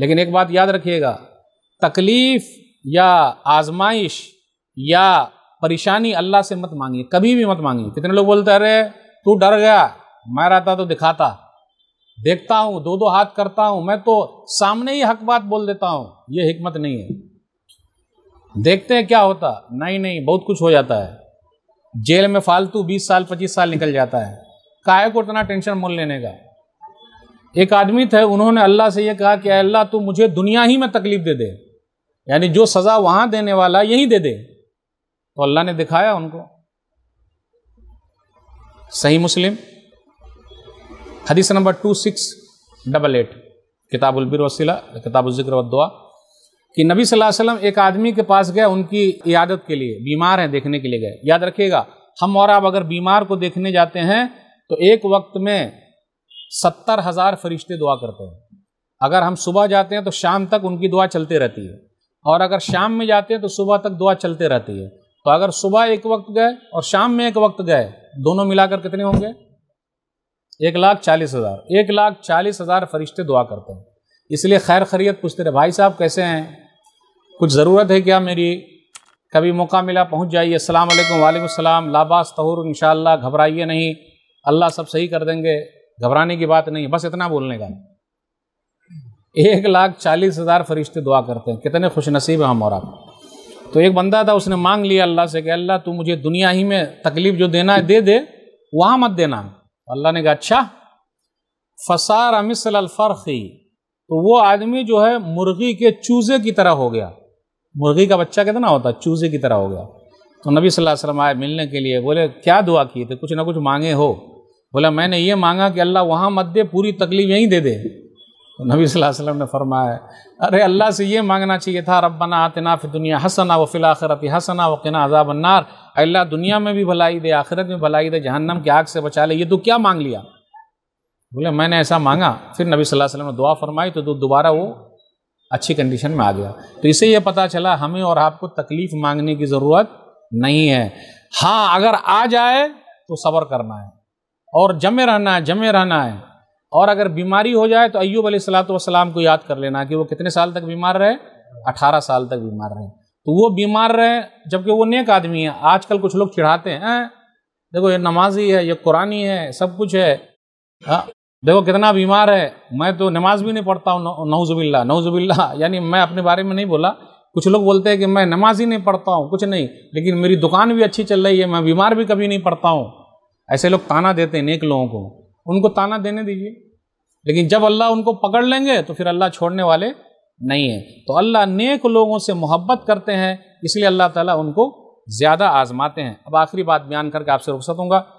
लेकिन एक बात याद रखिएगा तकलीफ या आजमाइश या परेशानी अल्लाह से मत मांगिए कभी भी मत मांगिए कितने लोग बोलते अरे तू डर गया मैं रहता तो दिखाता देखता हूँ दो दो हाथ करता हूँ मैं तो सामने ही हक बात बोल देता हूँ ये हिकमत नहीं है देखते हैं क्या होता नहीं नहीं बहुत कुछ हो जाता है जेल में फालतू बीस साल पच्चीस साल निकल जाता है काय को इतना टेंशन मोल लेने का एक आदमी थे उन्होंने अल्लाह से ये कहा कि अल्लाह तू मुझे दुनिया ही में तकलीफ दे दे यानी जो सज़ा वहाँ देने वाला यहीं दे दे तो अल्लाह ने दिखाया उनको सही मुस्लिम हदीस number two six double eight किताबुलबिर वसीला किताबुलजिक्र दुआ कि नबी सल्लल्लाहु अलैहि वसल्लम एक आदमी के पास गए उनकी इयादत के लिए बीमार हैं देखने के लिए गए याद रखिएगा हम और आप अगर बीमार को देखने जाते हैं तो एक वक्त में सत्तर हज़ार फरिश्ते दुआ करते हैं अगर हम सुबह जाते हैं तो शाम तक उनकी दुआ चलते रहती है और अगर शाम में जाते हैं तो सुबह तक दुआ चलते रहती है तो अगर सुबह एक वक्त गए और शाम में एक वक्त गए दोनों मिलाकर कितने होंगे एक लाख चालीस हज़ार एक लाख चालीस हज़ार फरिश्ते दुआ करते हैं इसलिए खैर खरीत पूछते रहे भाई साहब कैसे हैं कुछ ज़रूरत है क्या मेरी कभी मौका मिला पहुंच जाइए अल्लाम वालेकुम सलाम लाबास तहूर इन घबराइए नहीं अल्लाह सब सही कर देंगे घबराने की बात नहीं है बस इतना बोलने का एक लाख चालीस हज़ार फरिश्ते दुआ करते हैं कितने खुशनसीब हैं हम और आप तो एक बंदा था उसने मांग लिया अल्लाह से कि अल्लाह तू मुझे दुनिया ही में तकलीफ जो देना है दे दे वहाँ मत देना अल्लाह ने कहा अच्छा फसार अमिसल तो वो आदमी जो है मुर्गी के चूज़े की तरह हो गया मुर्गी का बच्चा कितना होता है चूज़े की तरह हो गया तो नबी सल्लल्लाहु अलैहि वसल्लम आए मिलने के लिए बोले क्या दुआ किए थे कुछ ना कुछ मांगे हो बोला मैंने ये मांगा कि अल्लाह वहाँ मत दे पूरी तकलीफ यहीं दे दे तो नबी वसल्लम ने फरमाया अरे अल्लाह से ये मांगना चाहिए था रब्बना आतना फिर दुनिया हसना व फिलाखरत हसना अजाब अजाबन्नार अल्लाह दुनिया में भी भलाई दे आखिरत में भलाई दे जहन्नम की आग से बचा ले ये तो क्या मांग लिया बोले मैंने ऐसा मांगा फिर नबी सल्लल्लाहु अलैहि वसल्लम ने दुआ फरमाई तो दोबारा वो अच्छी कंडीशन में आ गया तो इसे ये पता चला हमें और आपको तकलीफ़ मांगने की ज़रूरत नहीं है हाँ अगर आ जाए तो सब्र करना है और जमे रहना है जमे रहना है और अगर बीमारी हो जाए तो अयूब वसलाम को याद कर लेना कि वो कितने साल तक बीमार रहे अठारह साल तक बीमार रहे तो वो बीमार रहे जबकि वो नेक आदमी है आजकल कुछ लोग चिढ़ाते हैं देखो ये नमाजी है ये कुरानी है सब कुछ है हाँ देखो कितना बीमार है मैं तो नमाज भी नहीं पढ़ता हूँ नौजुबिल्ला नौजुबिल्ला यानी मैं अपने बारे में नहीं बोला कुछ लोग बोलते हैं कि मैं नमाज ही नहीं पढ़ता हूँ कुछ नहीं लेकिन मेरी दुकान भी अच्छी चल रही है मैं बीमार भी कभी नहीं पढ़ता हूँ ऐसे लोग ताना देते हैं नेक लोगों को उनको ताना देने दीजिए लेकिन जब अल्लाह उनको पकड़ लेंगे तो फिर अल्लाह छोड़ने वाले नहीं है तो अल्लाह नेक लोगों से मोहब्बत करते हैं इसलिए अल्लाह ताला उनको ज़्यादा आजमाते हैं अब आखिरी बात बयान करके आपसे रुख सकूँगा